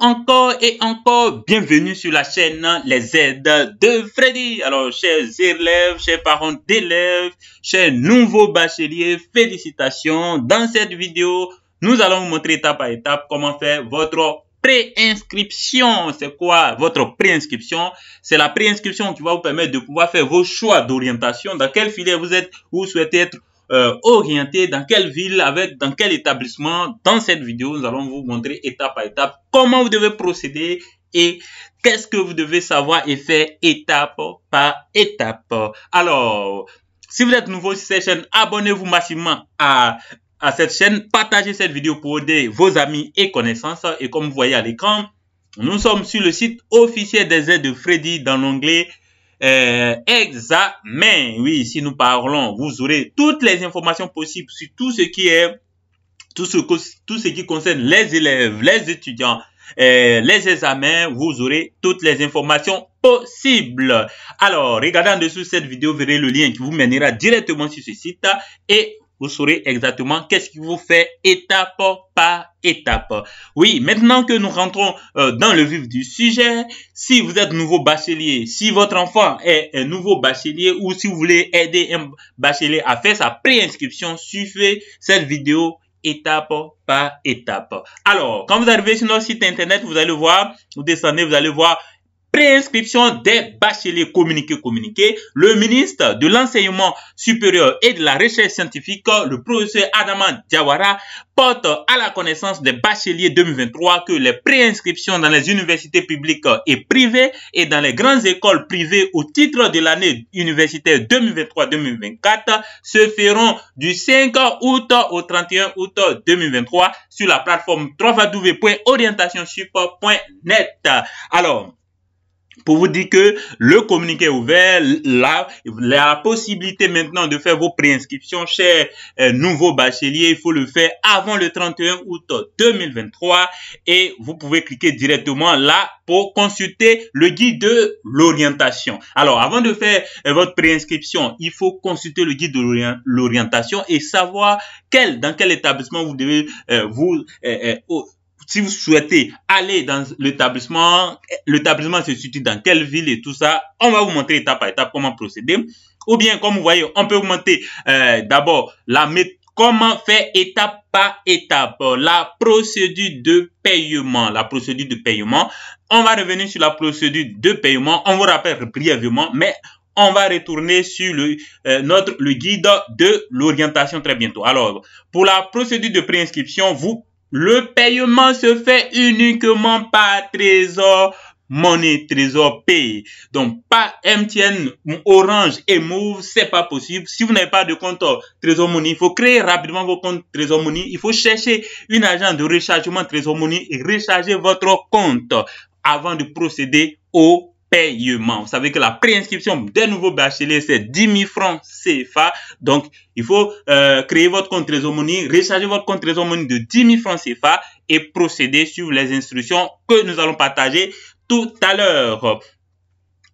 encore et encore bienvenue sur la chaîne Les Aides de Freddy. Alors, chers élèves, chers parents d'élèves, chers nouveaux bacheliers, félicitations. Dans cette vidéo, nous allons vous montrer étape par étape comment faire votre préinscription. C'est quoi votre préinscription C'est la préinscription qui va vous permettre de pouvoir faire vos choix d'orientation, dans quel filet vous êtes, vous souhaitez être euh, orienté dans quelle ville, avec dans quel établissement. Dans cette vidéo, nous allons vous montrer étape par étape comment vous devez procéder et qu'est-ce que vous devez savoir et faire étape par étape. Alors, si vous êtes nouveau sur cette chaîne, abonnez-vous massivement à à cette chaîne, partagez cette vidéo pour aider vos amis et connaissances. Et comme vous voyez à l'écran, nous sommes sur le site officiel des aides de Freddy dans l'onglet euh, examen. Oui, si nous parlons, vous aurez toutes les informations possibles sur tout ce qui est tout ce, tout ce qui concerne les élèves, les étudiants, euh, les examens, vous aurez toutes les informations possibles. Alors, regardez en dessous cette vidéo, vous verrez le lien qui vous mènera directement sur ce site et vous saurez exactement qu'est-ce qui vous fait étape par étape. Oui, maintenant que nous rentrons euh, dans le vif du sujet, si vous êtes nouveau bachelier, si votre enfant est un nouveau bachelier ou si vous voulez aider un bachelier à faire sa préinscription, suivez cette vidéo étape par étape. Alors, quand vous arrivez sur notre site internet, vous allez voir, vous descendez, vous allez voir Préinscription des bacheliers communiqués communiqués, le ministre de l'enseignement supérieur et de la recherche scientifique, le professeur Adama Diawara, porte à la connaissance des bacheliers 2023 que les préinscriptions dans les universités publiques et privées et dans les grandes écoles privées au titre de l'année universitaire 2023-2024 se feront du 5 août au 31 août 2023 sur la plateforme support.net. Alors, pour vous dire que le communiqué est ouvert, la, la possibilité maintenant de faire vos préinscriptions, chers euh, nouveaux bacheliers, il faut le faire avant le 31 août 2023 et vous pouvez cliquer directement là pour consulter le guide de l'orientation. Alors, avant de faire euh, votre préinscription, il faut consulter le guide de l'orientation et savoir quel, dans quel établissement vous devez euh, vous euh, si vous souhaitez aller dans l'établissement, eh, l'établissement se situe dans quelle ville et tout ça, on va vous montrer étape par étape comment procéder. Ou bien, comme vous voyez, on peut augmenter euh, d'abord la méthode comment faire étape par étape la procédure de paiement. La procédure de paiement. On va revenir sur la procédure de paiement. On vous rappelle brièvement, mais on va retourner sur le, euh, notre, le guide de l'orientation très bientôt. Alors, pour la procédure de préinscription, vous le paiement se fait uniquement par Trésor Money, Trésor Pay. Donc, pas MTN, Orange et Move, c'est pas possible. Si vous n'avez pas de compte euh, Trésor Money, il faut créer rapidement vos comptes Trésor Money. Il faut chercher une agence de rechargement Trésor Money et recharger votre compte avant de procéder au paiement. Vous savez que la préinscription d'un nouveau bachelier, c'est 10 000 francs CFA. Donc, il faut euh, créer votre compte Trésor Money, recharger votre compte Trésor Money de 10 000 francs CFA et procéder sur les instructions que nous allons partager tout à l'heure.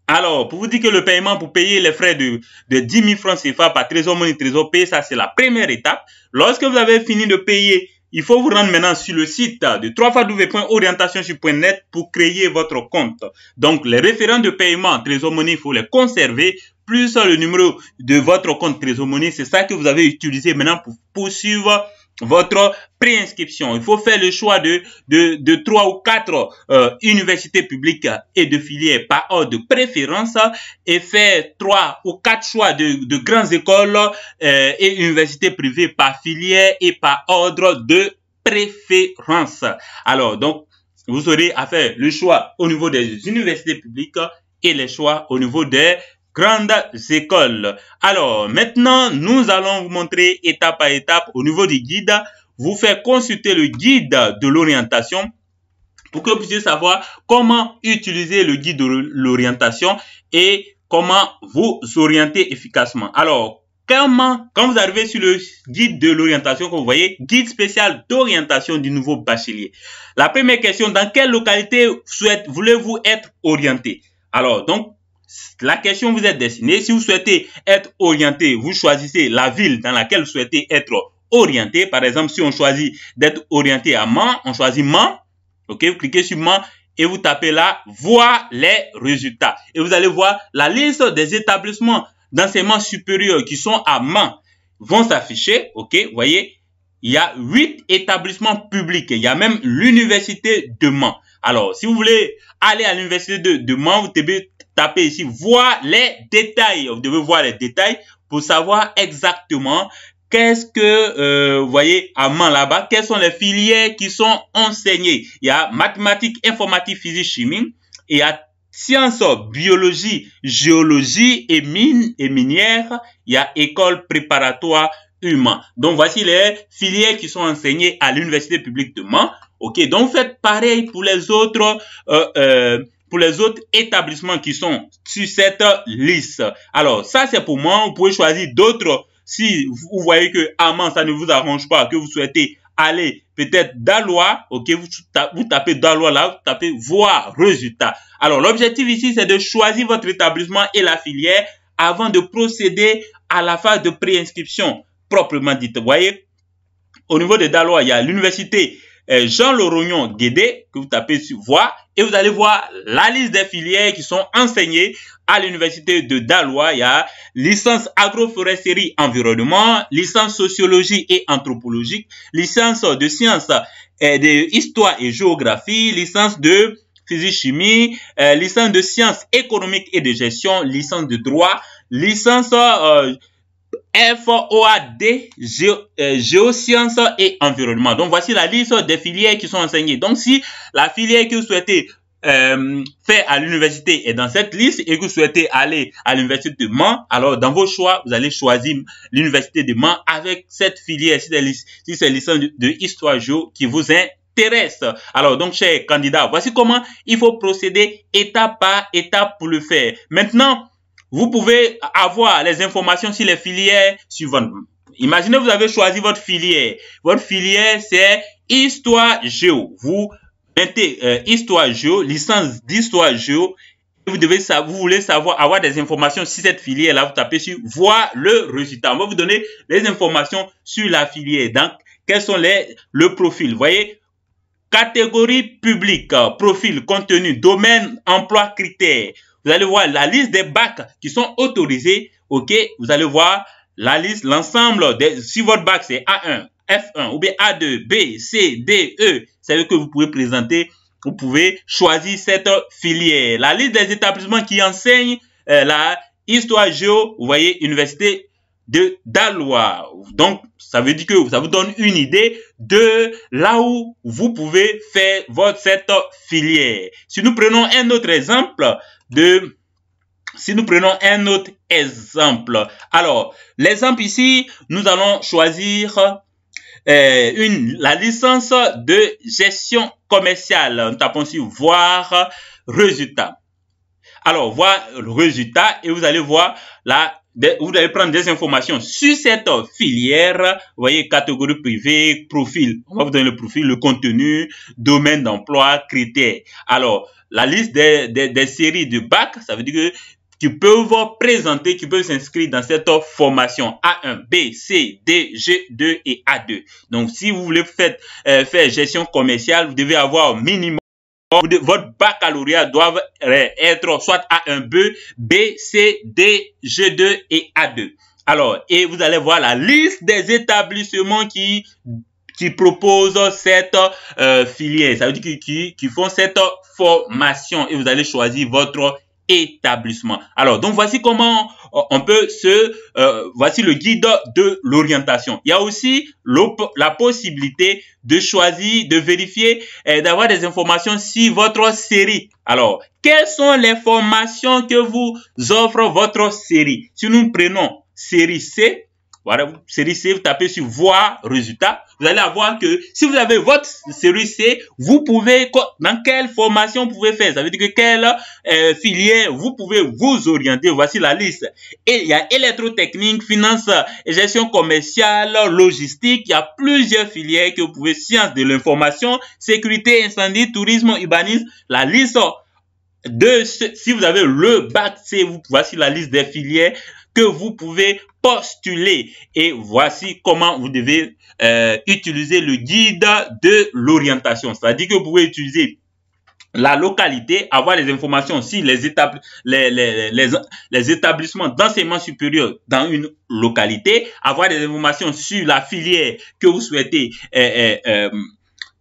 Alors, pour vous dire que le paiement pour payer les frais de, de 10 000 francs CFA par Trésor Money, Trésor Pay, ça c'est la première étape. Lorsque vous avez fini de payer il faut vous rendre maintenant sur le site de 3 net pour créer votre compte. Donc, les référents de paiement Trésor Monnaie, il faut les conserver plus le numéro de votre compte Trésor C'est ça que vous avez utilisé maintenant pour poursuivre votre préinscription. Il faut faire le choix de de, de ou quatre euh, universités publiques et de filières par ordre de préférence et faire trois ou quatre choix de, de grandes écoles euh, et universités privées par filière et par ordre de préférence. Alors, donc, vous aurez à faire le choix au niveau des universités publiques et les choix au niveau des grandes écoles. Alors maintenant, nous allons vous montrer étape à étape au niveau du guide, vous faire consulter le guide de l'orientation pour que vous puissiez savoir comment utiliser le guide de l'orientation et comment vous orienter efficacement. Alors, comment, quand vous arrivez sur le guide de l'orientation, comme vous voyez, guide spécial d'orientation du nouveau bachelier. La première question, dans quelle localité voulez-vous être orienté Alors, donc, la question vous est destinée. Si vous souhaitez être orienté, vous choisissez la ville dans laquelle vous souhaitez être orienté. Par exemple, si on choisit d'être orienté à Mans, on choisit Mans. OK, vous cliquez sur Mans et vous tapez là voir les résultats. Et vous allez voir la liste des établissements d'enseignement supérieur qui sont à Mans vont s'afficher. OK, vous voyez, il y a huit établissements publics. Il y a même l'université de Mans. Alors, si vous voulez aller à l'université de, de Mans, vous tapez ici, voir les détails. Vous devez voir les détails pour savoir exactement Qu'est-ce que, euh, vous voyez, à main là-bas, quelles sont les filières qui sont enseignées Il y a mathématiques, informatique, physique, chimie, et il y a sciences, biologie, géologie et mines et minières, il y a école préparatoire humain. Donc, voici les filières qui sont enseignées à l'Université publique de Mans. OK, donc faites pareil pour les autres euh, euh pour les autres établissements qui sont sur cette liste. Alors, ça, c'est pour moi. Vous pouvez choisir d'autres si vous voyez que Amman, ah, ça ne vous arrange pas, que vous souhaitez aller peut-être Dalois, ok, vous, vous tapez Dalois là, vous tapez voir résultat. Alors, l'objectif ici, c'est de choisir votre établissement et la filière avant de procéder à la phase de préinscription proprement dite. Vous voyez, au niveau de Dalois, il y a l'université Jean Lorognon Guédé, que vous tapez sur voix et vous allez voir la liste des filières qui sont enseignées à l'université de Dalois. Il y a licence agroforesterie environnement, licence sociologie et anthropologique, licence de sciences et de histoire et géographie, licence de physique chimie, euh, licence de sciences économiques et de gestion, licence de droit, licence euh, FOAD, euh, géosciences et environnement. Donc, voici la liste des filières qui sont enseignées. Donc, si la filière que vous souhaitez euh, faire à l'université est dans cette liste et que vous souhaitez aller à l'université de Mans, alors dans vos choix, vous allez choisir l'université de Mans avec cette filière, si c'est licence de, de histoire géo qui vous intéresse. Alors, donc, chers candidats, voici comment il faut procéder étape par étape pour le faire. Maintenant, vous pouvez avoir les informations sur les filières suivantes. Imaginez, vous avez choisi votre filière. Votre filière, c'est Histoire Géo. Vous mettez euh, Histoire Géo, licence d'Histoire Géo. Et vous devez savoir, vous voulez savoir, avoir des informations sur cette filière-là. Vous tapez sur voir le résultat. On va vous donner les informations sur la filière. Donc, quels sont les, le profil? Voyez, catégorie publique, euh, profil, contenu, domaine, emploi, critères. Vous allez voir la liste des bacs qui sont autorisés. OK, vous allez voir la liste, l'ensemble des. Si votre bac c'est A1, F1 ou bien A2, B, C, D, E, c'est que vous pouvez présenter. Vous pouvez choisir cette filière. La liste des établissements qui enseignent euh, la histoire géo, vous voyez, université de d'Alois. Donc, ça veut dire que ça vous donne une idée de là où vous pouvez faire votre cette filière. Si nous prenons un autre exemple de si nous prenons un autre exemple. Alors, l'exemple ici, nous allons choisir euh, une, la licence de gestion commerciale. Nous tapons sur voir résultat. Alors, voir le résultat et vous allez voir la vous devez prendre des informations sur cette filière, vous voyez, catégorie privée, profil. On va vous donner le profil, le contenu, domaine d'emploi, critères. Alors, la liste des, des, séries du bac, ça veut dire que tu peux vous présenter, tu peux s'inscrire dans cette formation A1, B, C, D, G2 et A2. Donc, si vous voulez faire, euh, faire gestion commerciale, vous devez avoir au minimum votre baccalauréat doivent être soit A1B, B, C, D, G2 et A2. Alors, et vous allez voir la liste des établissements qui qui proposent cette euh, filière, ça veut dire qui, qui font cette formation et vous allez choisir votre établissement. Alors, donc voici comment euh, on peut se... Euh, voici le guide de l'orientation. Il y a aussi la possibilité de choisir, de vérifier, et euh, d'avoir des informations sur votre série. Alors, quelles sont les formations que vous offre votre série Si nous prenons série C, voilà, série C, vous tapez sur voir résultat. Vous allez avoir que si vous avez votre série C, vous pouvez, dans quelle formation vous pouvez faire. Ça veut dire que quelle euh, filière vous pouvez vous orienter. Voici la liste. il y a électrotechnique, finance, gestion commerciale, logistique. Il y a plusieurs filières que vous pouvez, science de l'information, sécurité, incendie, tourisme, urbanisme. La liste de, si vous avez le bac C, voici la liste des filières que vous pouvez postuler. Et voici comment vous devez euh, utiliser le guide de l'orientation. C'est-à-dire que vous pouvez utiliser la localité, avoir les informations sur les, établissements d'enseignement supérieur dans une localité, avoir des informations sur la filière que vous souhaitez. Euh, euh,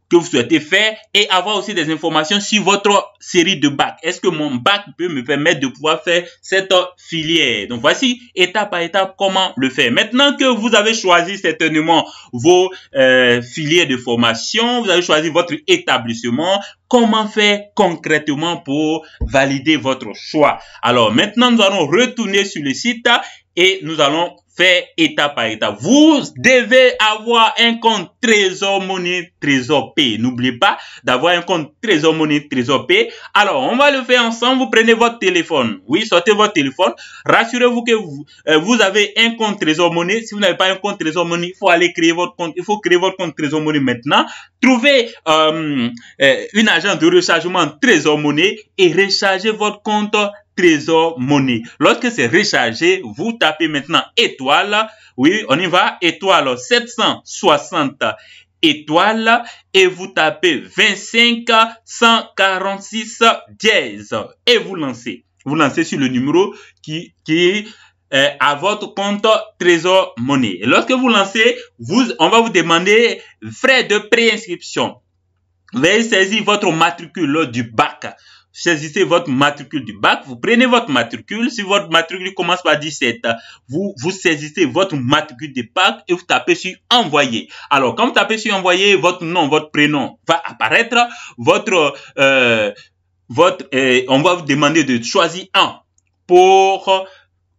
que vous souhaitez faire et avoir aussi des informations sur votre série de bac. Est-ce que mon bac peut me permettre de pouvoir faire cette filière Donc voici étape par étape comment le faire. Maintenant que vous avez choisi certainement vos euh, filières de formation, vous avez choisi votre établissement, comment faire concrètement pour valider votre choix Alors maintenant, nous allons retourner sur le site et nous allons fait étape par étape. Vous devez avoir un compte trésor monnaie, trésor P. N'oubliez pas d'avoir un compte trésor monnaie, trésor P. Alors, on va le faire ensemble. Vous prenez votre téléphone. Oui, sortez votre téléphone. Rassurez-vous que vous, euh, vous, avez un compte trésor monnaie. Si vous n'avez pas un compte trésor monnaie, il faut aller créer votre compte. Il faut créer votre compte trésor monnaie maintenant. Trouvez euh, euh, une agence de rechargement trésor monnaie et rechargez votre compte Trésor Money. Lorsque c'est rechargé, vous tapez maintenant étoile. Oui, on y va. Étoile 760 étoile et vous tapez 25 146 10 et vous lancez. Vous lancez sur le numéro qui, est euh, à votre compte Trésor Monnaie. Et lorsque vous lancez, vous, on va vous demander frais de préinscription. Veuillez saisir votre matricule du bac saisissez votre matricule du bac, vous prenez votre matricule, si votre matricule commence par 17, vous, vous saisissez votre matricule du bac et vous tapez sur envoyer. Alors, quand vous tapez sur envoyer, votre nom, votre prénom va apparaître, votre, euh, votre, euh, on va vous demander de choisir un pour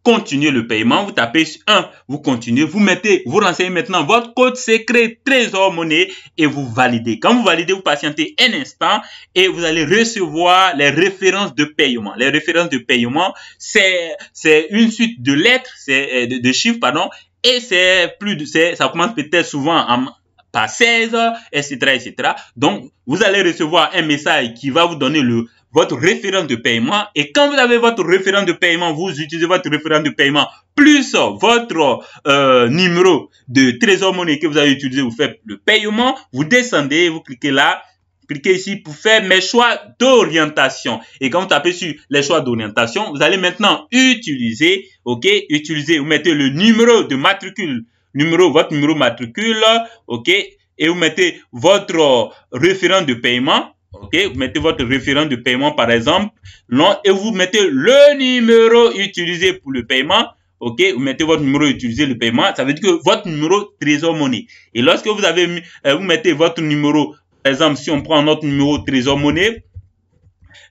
continuez le paiement, vous tapez 1, vous continuez, vous mettez, vous renseignez maintenant votre code secret trésor monnaie et vous validez. Quand vous validez, vous patientez un instant et vous allez recevoir les références de paiement. Les références de paiement, c'est, une suite de lettres, c'est, euh, de, chiffres, pardon, et c'est plus de, ça commence peut-être souvent en, par 16, etc., etc. Donc, vous allez recevoir un message qui va vous donner le votre référent de paiement. Et quand vous avez votre référent de paiement, vous utilisez votre référent de paiement plus votre euh, numéro de Trésor Monnaie que vous avez utilisé, vous faites le paiement, vous descendez, vous cliquez là, cliquez ici pour faire mes choix d'orientation. Et quand vous tapez sur les choix d'orientation, vous allez maintenant utiliser, ok, utiliser, vous mettez le numéro de matricule, numéro, votre numéro matricule, ok, et vous mettez votre euh, référent de paiement, Ok, vous mettez votre référent de paiement par exemple, et vous mettez le numéro utilisé pour le paiement. Ok, vous mettez votre numéro utilisé le paiement. Ça veut dire que votre numéro Trésor Monnaie. Et lorsque vous avez, euh, vous mettez votre numéro, par exemple, si on prend notre numéro Trésor Monnaie,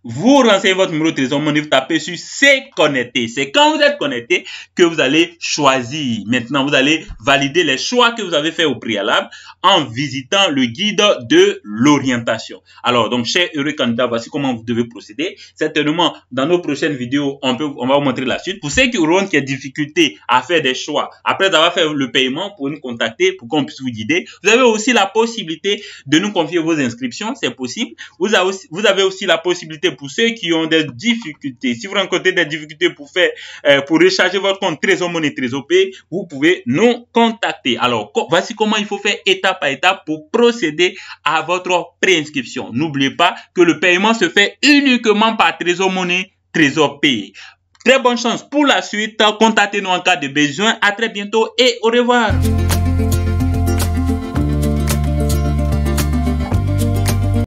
vous renseignez votre numéro de téléphone, vous tapez sur C'est connecté. C'est quand vous êtes connecté que vous allez choisir. Maintenant, vous allez valider les choix que vous avez fait au préalable en visitant le guide de l'orientation. Alors, donc, chers heureux candidats, voici comment vous devez procéder. Certainement, dans nos prochaines vidéos, on, peut, on va vous montrer la suite. Pour ceux qui auront des difficultés à faire des choix, après avoir fait le paiement, pour nous contacter, pour qu'on puisse vous guider. Vous avez aussi la possibilité de nous confier vos inscriptions, c'est possible. Vous avez aussi, vous avez aussi la possibilité pour ceux qui ont des difficultés. Si vous rencontrez des difficultés pour faire, euh, pour recharger votre compte Trésor Monnaie Trésor Pay, vous pouvez nous contacter. Alors, voici comment il faut faire étape par étape pour procéder à votre préinscription. N'oubliez pas que le paiement se fait uniquement par Trésor Monnaie Trésor Pay. Très bonne chance pour la suite. Contactez-nous en cas de besoin. À très bientôt et au revoir.